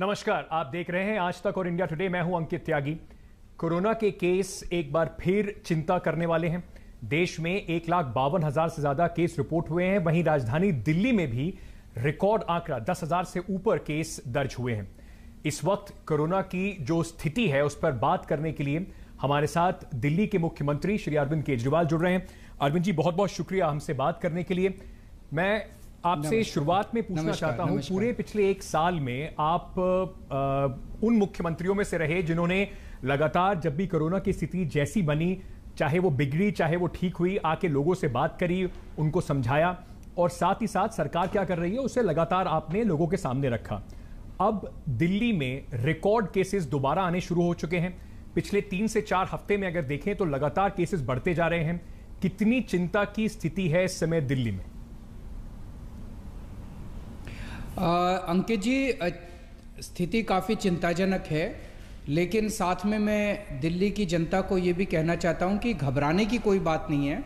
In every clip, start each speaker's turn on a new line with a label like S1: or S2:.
S1: नमस्कार आप देख रहे हैं आज तक और इंडिया टुडे मैं हूं अंकित त्यागी कोरोना के केस एक बार फिर चिंता करने वाले हैं देश में एक लाख बावन हजार से ज्यादा केस रिपोर्ट हुए हैं वहीं राजधानी दिल्ली में भी रिकॉर्ड आंकड़ा दस हजार से ऊपर केस दर्ज हुए हैं इस वक्त कोरोना की जो स्थिति है उस पर बात करने के लिए हमारे साथ दिल्ली के मुख्यमंत्री श्री अरविंद केजरीवाल जुड़ रहे हैं अरविंद जी बहुत बहुत शुक्रिया हमसे बात करने के लिए मैं आपसे शुरुआत में पूछना चाहता हूं पूरे पिछले एक साल में आप आ, उन मुख्यमंत्रियों में से रहे जिन्होंने लगातार जब भी कोरोना की स्थिति जैसी बनी चाहे वो बिगड़ी चाहे वो ठीक हुई आके लोगों से बात करी उनको समझाया और साथ ही साथ सरकार क्या कर रही है उसे लगातार आपने लोगों के सामने रखा अब दिल्ली में रिकॉर्ड केसेस दोबारा आने शुरू हो चुके हैं पिछले तीन से चार हफ्ते में अगर देखें तो लगातार केसेस बढ़ते जा रहे हैं कितनी चिंता की स्थिति है इस समय दिल्ली में
S2: अंकित जी स्थिति काफ़ी चिंताजनक है लेकिन साथ में मैं दिल्ली की जनता को ये भी कहना चाहता हूँ कि घबराने की कोई बात नहीं है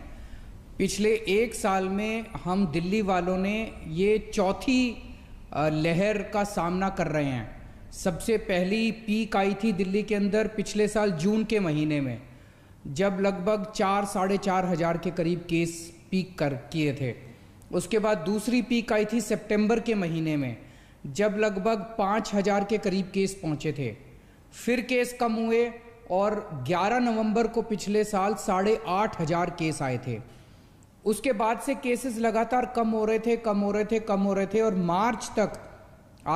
S2: पिछले एक साल में हम दिल्ली वालों ने ये चौथी लहर का सामना कर रहे हैं सबसे पहली पीक आई थी दिल्ली के अंदर पिछले साल जून के महीने में जब लगभग चार साढ़े चार हज़ार के करीब केस पीक कर किए थे उसके बाद दूसरी पीक आई थी सितंबर के महीने में जब लगभग पाँच हज़ार के करीब केस पहुंचे थे फिर केस कम हुए और 11 नवंबर को पिछले साल साढ़े आठ हज़ार केस आए थे उसके बाद से केसेस लगातार कम हो रहे थे कम हो रहे थे कम हो रहे थे और मार्च तक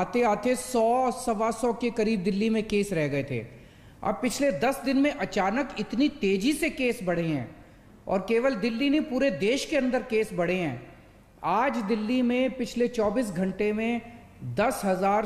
S2: आते आते सौ सवा सौ के करीब दिल्ली में केस रह गए थे अब पिछले दस दिन में अचानक इतनी तेज़ी से केस बढ़े हैं और केवल दिल्ली नहीं पूरे देश के अंदर केस बढ़े हैं आज दिल्ली में पिछले 24 घंटे में दस हजार